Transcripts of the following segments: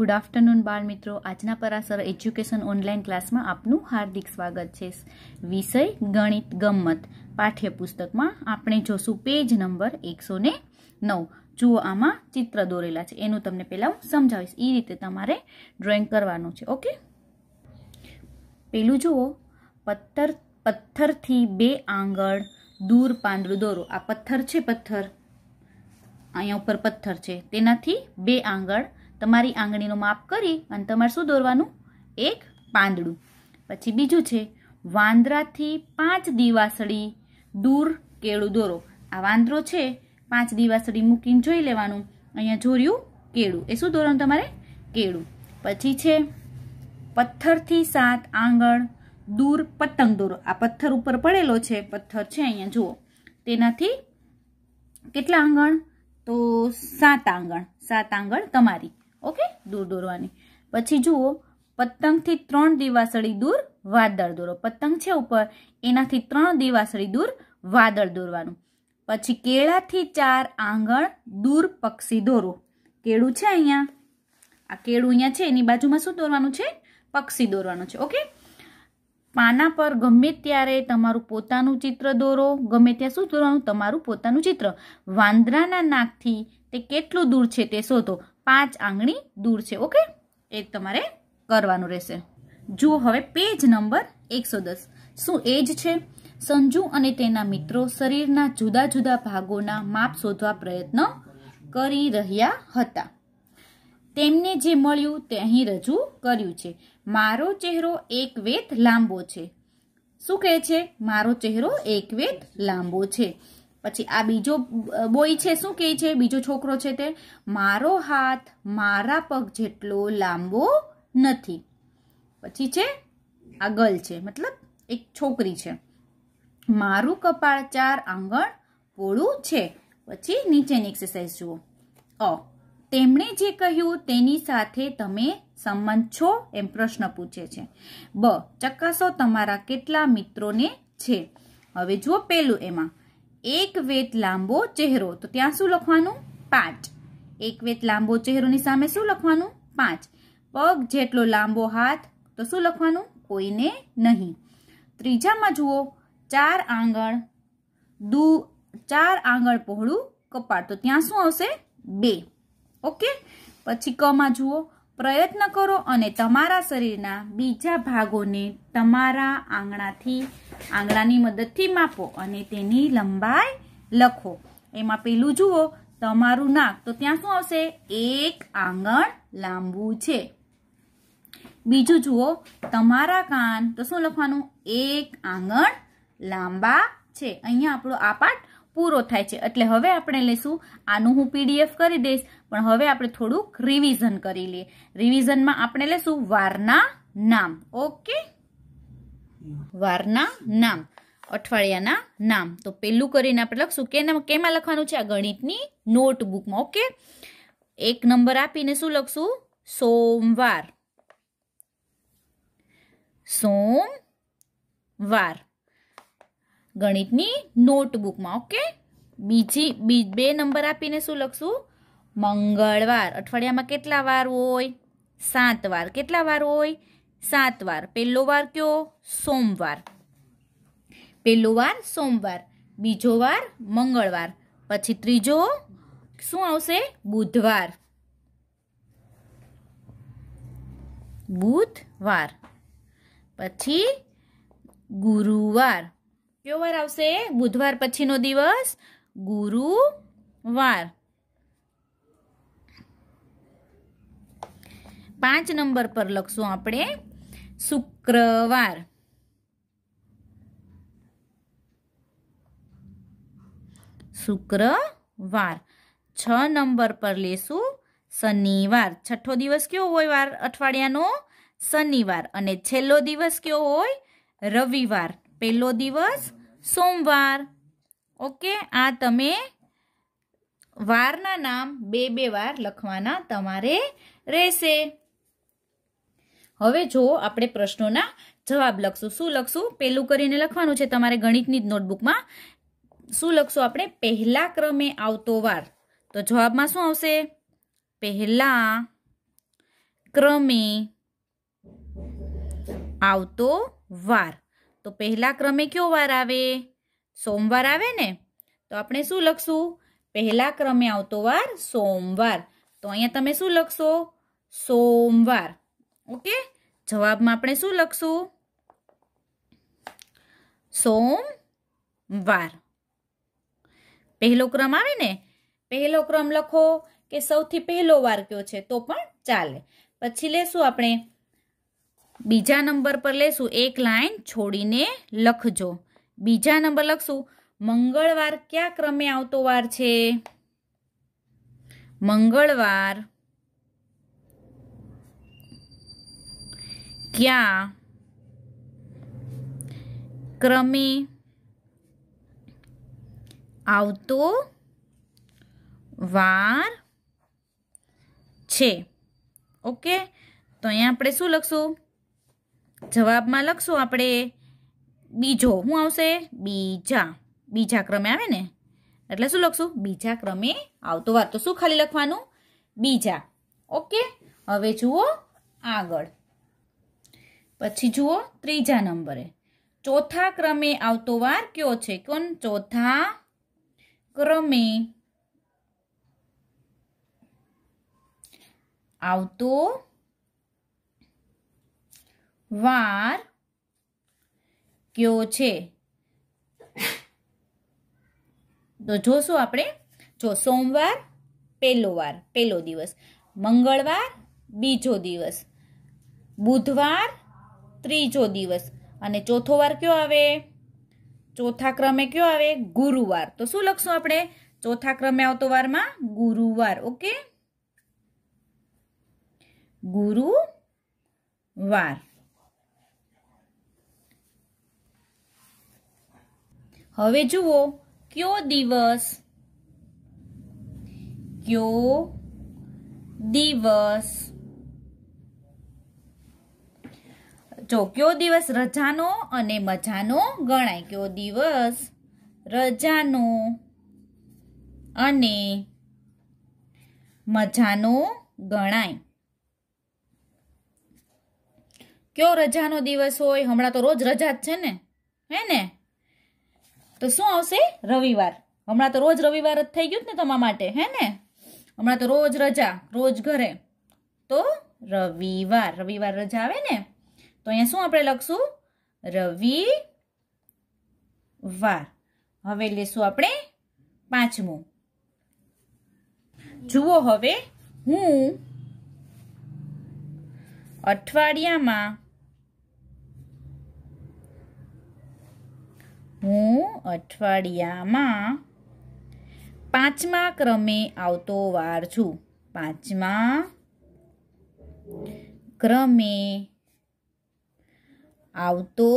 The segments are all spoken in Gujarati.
ગુડ આફ્ટરનૂન બાળ મિત્રો આજના પરાસર એજ્યુકેશન ઓનલાઈન ક્લાસમાં આપનું હાર્દિક સ્વાગત છે વિષય ગણિત ગમત પાઠ્યપુસ્તકમાં આપણે જોશું પેજ નંબર એકસો ને નવ જુઓ આમાં ચિત્ર દોરેલા છે એનું તમને પહેલાં હું સમજાવીશ એ રીતે તમારે ડ્રોઈંગ કરવાનું છે ઓકે પેલું જુઓ પથ્થર પથ્થરથી બે આંગળ દૂર પાંદડું દોરો આ પથ્થર છે પથ્થર અહીંયા ઉપર પથ્થર છે તેનાથી બે આંગળ તમારી આંગળીનું માપ કરી અને તમારે શું દોરવાનું એક પાંદડું પછી બીજું છે વાંદરાથી પાંચ દિવાસળી દૂર કેળું દોરો આ વાંદરો છે પાંચ દિવાસળી મૂકીને જોઈ લેવાનું અહીંયા જોર્યું કેળું એ શું દોરવાનું તમારે કેળું પછી છે પથ્થરથી સાત આંગણ દૂર પતંગ દોરો આ પથ્થર ઉપર પડેલો છે પથ્થર છે અહીંયા જુઓ તેનાથી કેટલા આંગણ તો સાત આંગણ સાત આંગણ તમારી ઓકે દૂર દોરવાની પછી જુઓ પતંગથી ત્રણ દિવાસળી દૂર વાદળ દોરો પતંગ છે ઉપર એનાથી ત્રણ દિવાસળી દૂર વાદળ દોરવાનું પછી કેળાથી ચાર આંગણ દૂર પક્ષી દોરો કેળું છે અહીંયા આ કેળું અહીંયા છે એની બાજુમાં શું દોરવાનું છે પક્ષી દોરવાનું છે ઓકે પાના પર ગમે ત્યારે તમારું પોતાનું ચિત્ર દોરો ગમે ત્યાં શું દોરવાનું તમારું પોતાનું ચિત્ર વાંદરાના નાકથી તે કેટલું દૂર છે તે શોધો પાંચ આંગળી દૂર છે ઓકે એ તમારે કરવાનું રહેશે જુઓ હવે પેજ નંબર એકસો દસ શું એજ છે સંજુ અને તેના મિત્રો શરીરના જુદા જુદા ભાગોના માપ શોધવા પ્રયત્ન કરી રહ્યા હતા તેમને જે મળ્યું તે અહીં રજૂ કર્યું છે મારો ચહેરો એક વેત લાંબો છે શું કહે છે મારો ચહેરો એક વેત લાંબો છે પછી આ બીજો બોય છે શું કહે છે બીજો છોકરો છે તે મારો હાથ મારા પગ જેટલો લાંબો નથી પછી છે આ ગર્લ છે મતલબ એક છોકરી છે મારું કપાળ ચાર આંગણ પોળું છે પછી નીચેની એક્સરસાઇઝ જુઓ અ તેમણે જે કહ્યું તેની સાથે તમે સંમત છો એમ પ્રશ્ન પૂછે છે બ ચકાસો તમારા કેટલા મિત્રોને છે હવે જુઓ પેલું એમાં એક વેત લાંબો ચહેરો તો ત્યાં શું લખવાનું પાંચ એક વેત લાંબો ચહેરોની સામે શું લખવાનું પાંચ પગ જેટલો લાંબો હાથ તો શું લખવાનું કોઈને નહીં ત્રીજામાં જુઓ ચાર આંગણ દુ ચાર આંગણ પહોળું કપાળ તો ત્યાં શું આવશે બે ઓકે પછી કમાં જુઓ પ્રયત્ન કરો અને તમારા શરીરના બીજા ભાગોને તમારા આંગણાથી આંગણાની મદદથી માપો અને તેની લંબાઈ લખો એમાં પેલું જુઓ તમારું નાક તો ત્યાં શું આવશે એક આંગણ લાંબુ છે બીજું જુઓ તમારા કાન તો શું લખવાનું એક આંગણ લાંબા છે અહીંયા આપણો આ પાઠ પૂરો થાય છે એટલે હવે આપણે લઈશું આનું હું પીડીએફ કરી દઈશ પણ હવે આપણે થોડુંક રિવિઝન કરી લઈએ રિવિઝનમાં આપણે લઈશું વારના નામ ઓકે વારના નામ અઠવાડિયાના નામ તો પહેલું કરીને આપણે લખશું કેના કેમાં લખવાનું છે આ ગણિતની નોટબુકમાં ઓકે એક નંબર આપીને શું લખશું સોમવાર સોમવાર ગણિતની નોટબુકમાં ઓકે બીજી બી બે નંબર આપીને શું લખશું મંગળવાર અઠવાડિયામાં કેટલા વાર હોય સાત વાર કેટલા વાર હોય સાત વાર પહેલો વાર કયો સોમવાર પહેલો વાર સોમવાર બીજો વાર મંગળવાર પછી ત્રીજો શું આવશે બુધવાર બુધવાર પછી ગુરુવાર કયો વાર આવશે બુધવાર પછીનો દિવસ ગુરુવાર પાંચ નંબર પર લખશું આપણે શુક્રવાર શુક્રવાર છ નંબર પર લેશું શનિવાર છઠ્ઠો દિવસ કયો હોય વાર અઠવાડિયાનો શનિવાર અને છેલ્લો દિવસ કયો હોય રવિવાર પહેલો દિવસ સોમવાર ઓકે આ તમે વારના નામ બે બે વાર લખવાના તમારે રહેશે હવે જો આપણે પ્રશ્નોના જવાબ લખશું શું લખશું પહેલું કરીને લખવાનું છે તમારે ગણિતની જ નોટબુકમાં શું લખશું આપણે પહેલા ક્રમે આવતો વાર તો જવાબમાં શું આવશે પહેલા ક્રમે આવતો વાર તો પહેલા ક્રમે કયો વાર આવે સોમવાર આવે ને તો આપણે શું લખશું પહેલા ક્રમે આવતો વાર સોમવાર તો અહીંયા તમે શું લખશો સોમવાર ઓકે જવાબમાં આપણે શું લખશું સોમવાર પહેલો ક્રમ આવે ને પહેલો ક્રમ લખો કે સૌથી પહેલો વાર કયો છે તો પણ ચાલે પછી લેશું આપણે બીજા નંબર પર લેશું એક લાઈન છોડીને લખજો બીજા નંબર લખશું મંગળવાર કયા ક્રમે આવતો વાર છે મંગળવાર ક્યાં ક્રમે આવતો વાર છે ઓકે તો અહીંયા આપણે શું લખશું જવાબમાં લખશું આપણે બીજો શું આવશે બીજા બીજા ક્રમે આવે ને એટલે શું લખશું બીજા ક્રમે આવતો વાર તો શું ખાલી લખવાનું બીજા ઓકે હવે જુઓ આગળ પછી જુઓ ત્રીજા નંબરે ચોથા ક્રમે આવતો વાર કયો છે કોણ ચોથા ક્રમે આવતો વાર કયો છે તો જોશું આપણે જો સોમવાર પહેલો વાર પહેલો દિવસ મંગળવાર બીજો દિવસ બુધવાર ત્રીજો દિવસ અને ચોથો વાર કયો આવે ચોથા ક્રમે કયો આવે ગુરુવાર તો શું લખશું આપણે ચોથા ક્રમે આવતો વારમાં ગુરુવાર ઓકે ગુરુવાર હવે જુઓ કયો દિવસ કયો દિવસ જો કયો દિવસ રજાનો અને મજાનો ગણાય કયો દિવસ રજાનો અને મજાનો ગણાય કયો રજાનો દિવસ હોય હમણાં તો રોજ રજા જ છે ને હે ને તો શું આવશે રવિવાર હમણાં તો રોજ રવિવાર જ થઈ ગયું ને તમારા માટે હે ને હમણાં તો રોજ રજા રોજ ઘરે તો રવિવાર રવિવાર રજા આવે ને તો અહીંયા શું આપણે લખશું રવિવાર હવે લેશું આપણે પાંચમું જુઓ હવે હું અઠવાડિયામાં હું અઠવાડિયામાં પાંચમા ક્રમે આવતો વાર છું પાંચમા ક્રમે આવતો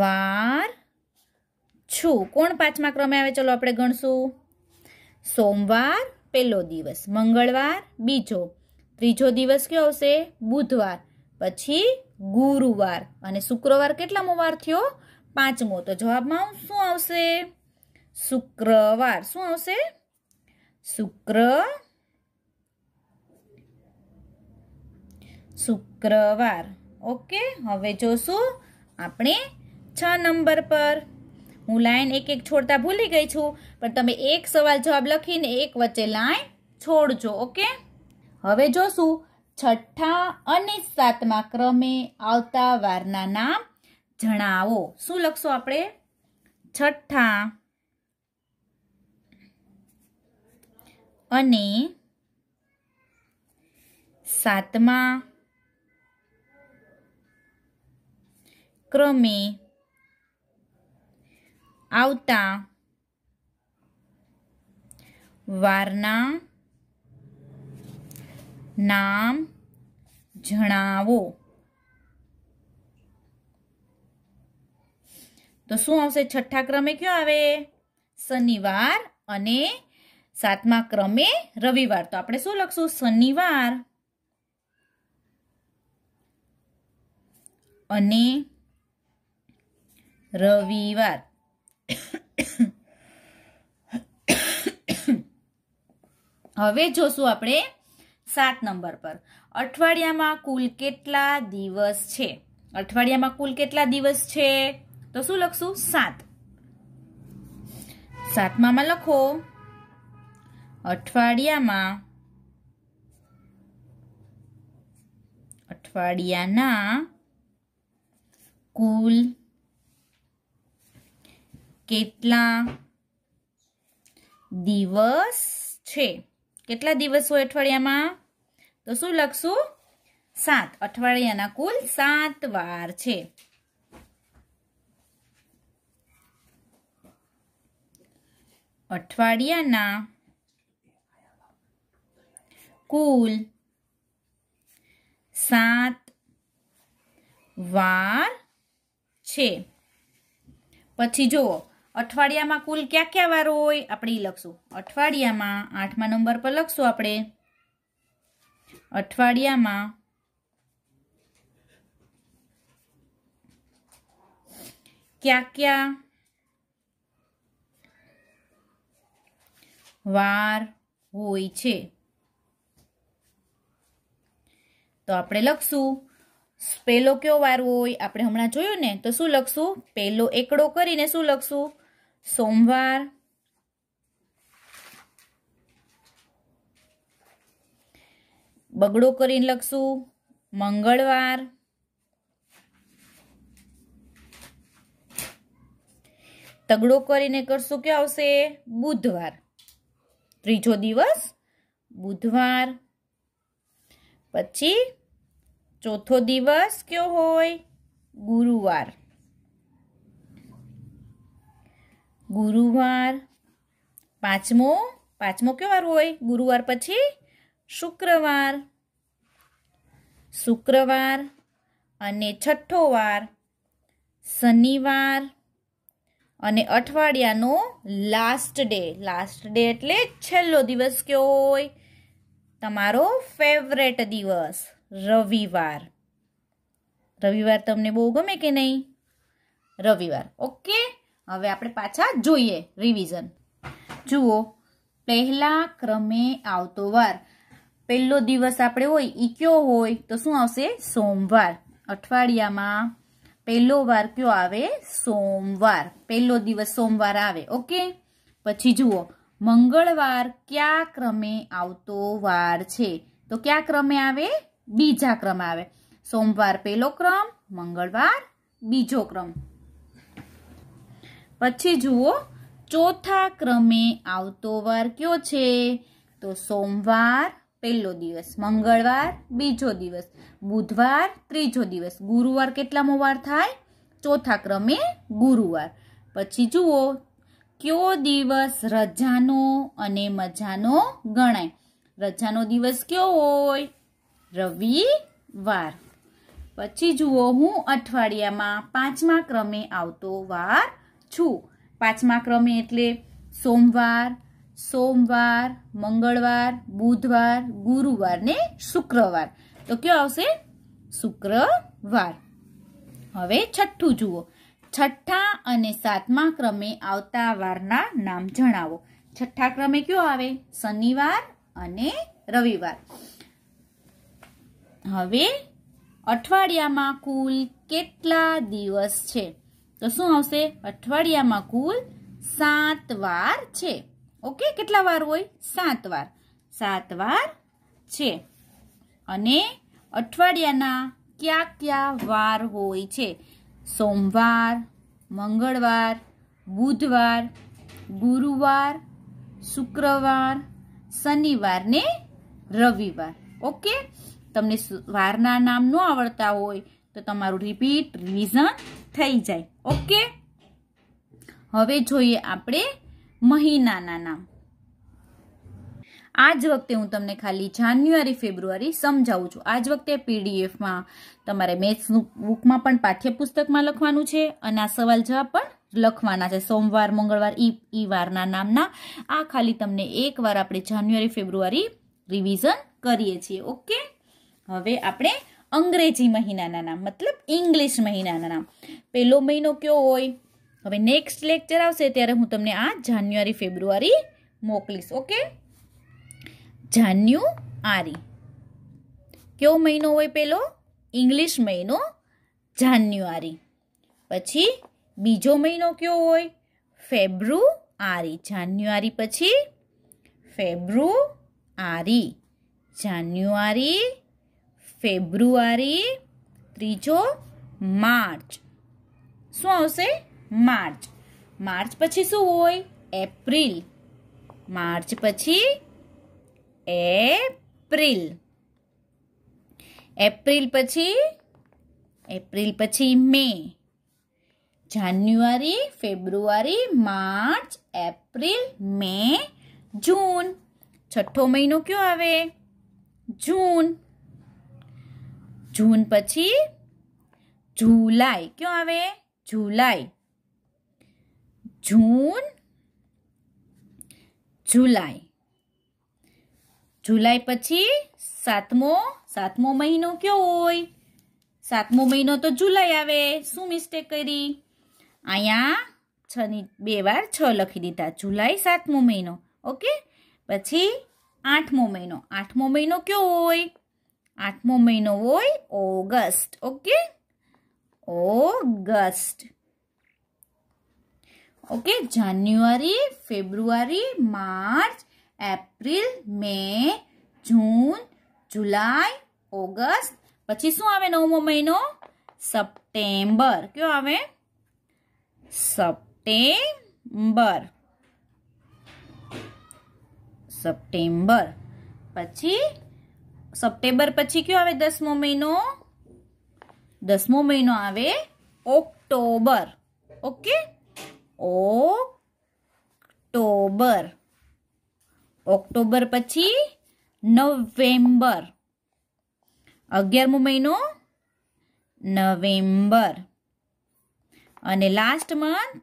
વાર છું કોણ પાંચમા ક્રમે આવે ચલો આપણે ગણશું સોમવાર પહેલો દિવસ મંગળવાર બીજો ત્રીજો દિવસ કયો આવશે બુધવાર પછી ગુરુવાર અને શુક્રવાર કેટલામો વાર થયો પાંચમો તો જવાબમાં શું આવશે શુક્રવાર શું આવશે શુક્ર શુક્રવાર ઓકે હવે જોશું આપણે છ નંબર પર હું લાઈન એક એક છોડતા ભૂલી ગઈ છું પણ તમે એક સવાલ જવાબ લખીને એક વચ્ચે લાઈન છોડજો ઓકે હવે જોશું છઠ્ઠા અને સાતમા ક્રમે આવતા વારના નામ જણાવો શું લખશો આપણે છઠ્ઠા અને સાતમા ક્રમે આવતા વારના નામ જણાવો તો શું આવશે છઠ્ઠા ક્રમે કયો આવે શનિવાર અને સાતમા ક્રમે રવિવાર તો આપણે શું લખશું શનિવાર અને રવિવાર હવે જોશું આપણે સાત નંબર પર અઠવાડિયામાં કુલ કેટલા દિવસ છે અઠવાડિયામાં કુલ કેટલા દિવસ છે તો શું લખશું સાત સાતમામાં લખો અઠવાડિયામાં અઠવાડિયાના કુલ કેટલા દિવસ છે કેટલા દિવસ હોય અઠવાડિયામાં તો શું લખશું સાત અઠવાડિયાના કુલ સાત વાર છે અઠવાડિયાના કુલ સાત વાર છે પછી જુઓ અઠવાડિયામાં કુલ ક્યાં ક્યાં વાર હોય આપણે લખશું અઠવાડિયામાં આઠમા નંબર પર લખશું આપણે અઠવાડિયામાં ક્યાં ક્યાં વાર હોય છે તો આપણે લખશું પેલો કયો વાર હોય આપણે હમણાં જોયું ને તો શું લખશું પેલો એકડો કરીને શું લખશું સોમવાર બગડો કરીને લખશું મંગળવાર તગડો કરીને કરશું કે આવશે બુધવાર ત્રીજો દિવસ બુધવાર પછી ચોથો દિવસ કયો હોય ગુરુવાર ગુરુવાર પાંચમો પાંચમો કયો વાર હોય ગુરુવાર પછી શુક્રવાર શુક્રવાર અને છઠ્ઠો વાર શનિવાર અને અઠવાડિયાનો લાસ્ટ ડે લાસ્ટ ડે એટલે છેલ્લો દિવસ કયો હોય તમારો ફેવરેટ દિવસ રવિવાર રવિવાર તમને બહુ ગમે કે નહીં રવિવાર ઓકે હવે આપણે પાછા જોઈએ રિવિઝન જુઓ પહેલા ક્રમે આવતો વાર પહેલો દિવસ આપણે હોય ઈ કયો હોય તો શું આવશે સોમવાર અઠવાડિયામાં પહેલો વાર કયો આવે સોમવાર પહેલો દિવસ સોમવાર આવે ઓકે પછી જુઓ મંગળવાર કયા ક્રમે આવતો વાર છે તો કયા ક્રમે આવે બીજા ક્રમે આવે સોમવાર પહેલો ક્રમ મંગળવાર બીજો ક્રમ પછી જુઓ ચોથા ક્રમે આવતો વાર કયો છે તો સોમવાર પહેલો દિવસ મંગળવાર બીજો દિવસ બુધવાર ત્રીજો દિવસ ગુરુવાર કેટલામો વાર થાય ચોથા ક્રમે ગુરુવાર પછી જુઓ કયો દિવસ રજાનો અને મજાનો ગણાય રજાનો દિવસ કયો હોય રવિવાર પછી જુઓ હું અઠવાડિયામાં પાંચમા ક્રમે આવતો વાર છું પાંચમા ક્રમે એટલે સોમવાર સોમવાર મંગળવાર બુધવાર ગુરુવાર ને શુક્રવાર તો કયો આવશે શુક્રવાર હવે છઠ્ઠું જુઓ છઠ્ઠા અને સાતમા ક્રમે આવતા વારના નામ જણાવો છઠ્ઠા ક્રમે કયો આવે શનિવાર અને રવિવાર હવે અઠવાડિયામાં કુલ કેટલા દિવસ છે તો શું આવશે અઠવાડિયામાં કુલ સાત વાર છે ઓકે કેટલા વાર હોય સાત વાર સાત વાર છે અને અઠવાડિયાના કયા કયા વાર હોય છે સોમવાર મંગળવાર બુધવાર ગુરુવાર શુક્રવાર શનિવાર ને રવિવાર ઓકે તમને વારના નામ ન આવડતા હોય તો તમારું રિપીટ રિવિઝન થઈ જાય ઓકે હવે જોઈએ આપણે મહિનાના નામ આ જ વખતે હું તમને ખાલી જાન્યુઆરી ફેબ્રુઆરી સમજાવું છું આજ વખતે પીડીએફમાં તમારે મેથ્સનું બુકમાં પણ પાઠ્યપુસ્તકમાં લખવાનું છે અને આ સવાલ જવાબ પણ લખવાના છે સોમવાર મંગળવાર ઈ ઈ વારના નામના આ ખાલી તમને એકવાર આપણે જાન્યુઆરી ફેબ્રુઆરી રિવિઝન કરીએ છીએ ઓકે હવે આપણે અંગ્રેજી મહિનાના નામ મતલબ ઇંગ્લિશ મહિનાના નામ પહેલો મહિનો કયો હોય હવે નેક્સ્ટ લેક્ચર આવશે ત્યારે હું તમને આ જાન્યુઆરી ફેબ્રુઆરી મોકલીશ ઓકે જાન્યુઆરી કયો મહિનો હોય પેલો ઇંગ્લિશ મહિનો જાન્યુઆરી પછી બીજો મહિનો કયો હોય ફેબ્રુઆરી જાન્યુઆરી પછી ફેબ્રુઆરી જાન્યુઆરી ફેબ્રુઆરી ત્રીજો માર્ચ શું આવશે मार्च मार्च के પછી શું હોય એપ્રિલ मार्च પછી એપ્રિલ એપ્રિલ પછી એપ્રિલ પછી મે જાન્યુઆરી ફેબ્રુઆરી માર્ચ એપ્રિલ મે જૂન છઠ્ઠો મહિનો કયો આવે જૂન જૂન પછી જુલાઈ કયો આવે જુલાઈ જૂન જુલાઈ જુલાઈ પછી સાતમો સાતમો મહિનો કયો હોય સાતમો મહિનો તો જુલાઈ આવે શું મિસ્ટેક કરી અહીંયા છની બે વાર છ લખી દીધા જુલાઈ સાતમો મહિનો ઓકે પછી આઠમો મહિનો આઠમો મહિનો કયો હોય આઠમો મહિનો હોય ઓગસ્ટ ઓકે ઓગસ્ટ ओके जनवरी फरवरी मार्च अप्रैल मई जून जुलाई अगस्त પછી શું આવે નવમો મહિનો સપ્ટેમ્બર ક્યો આવે સપ્ટેમ્બર સપ્ટેમ્બર પછી સપ્ટેમ્બર પછી ક્યો આવે 10મો મહિનો 10મો મહિનો આવે ઓક્ટોબર ઓકે ઓક્ટોબર ઓક્ટોબર પછી નવેમ્બર અગિયારમો મહિનો નવેમ્બર અને લાસ્ટ મંથ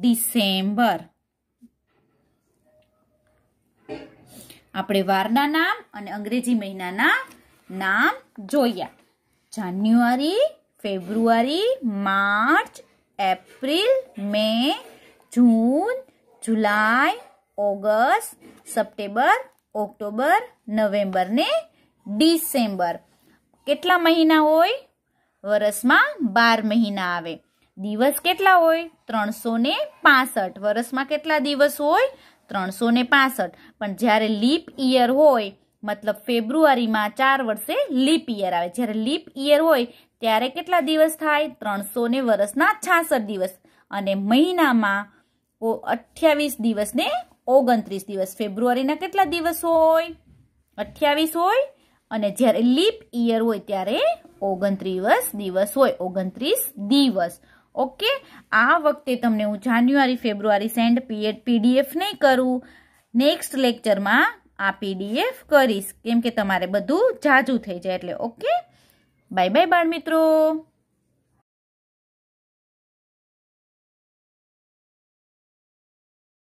ડિસેમ્બર આપણે વારના નામ અને અંગ્રેજી મહિનાના નામ જોયા January February March April May June July August September October November ને ડિસેમ્બર કેટલા મહિના હોય વર્ષમાં બાર મહિના આવે દિવસ કેટલા હોય ત્રણસો ને પાસઠ વર્ષમાં કેટલા દિવસ હોય ત્રણસો ને પાસઠ પણ જ્યારે લીપ ઇયર હોય મતલબ ફેબ્રુઆરીમાં ચાર વર્ષે લીપ ઇયર આવે જ્યારે લીપ ઇયર હોય ત્યારે કેટલા દિવસ થાય ત્રણસો ને વર્ષના છાસઠ દિવસ અને મહિનામાં અઠ્યાવીસ દિવસ ને ઓગણત્રીસ દિવસ ફેબ્રુઆરીના કેટલા દિવસ હોય અઠ્યાવીસ હોય અને જ્યારે લીપ ઈયર હોય ત્યારે ઓગણત્રીસ દિવસ હોય ઓગણત્રીસ દિવસ ઓકે આ વખતે તમને હું જાન્યુઆરી ફેબ્રુઆરી સેન્ડ પીએડ પીડીએફ નહીં કરું નેક્સ્ટ લેક્ચરમાં આ પીડીએફ કરીશ કેમ કે તમારે બધું જાજુ થઈ જાય એટલે ઓકે Bye-bye, Barn Mitru!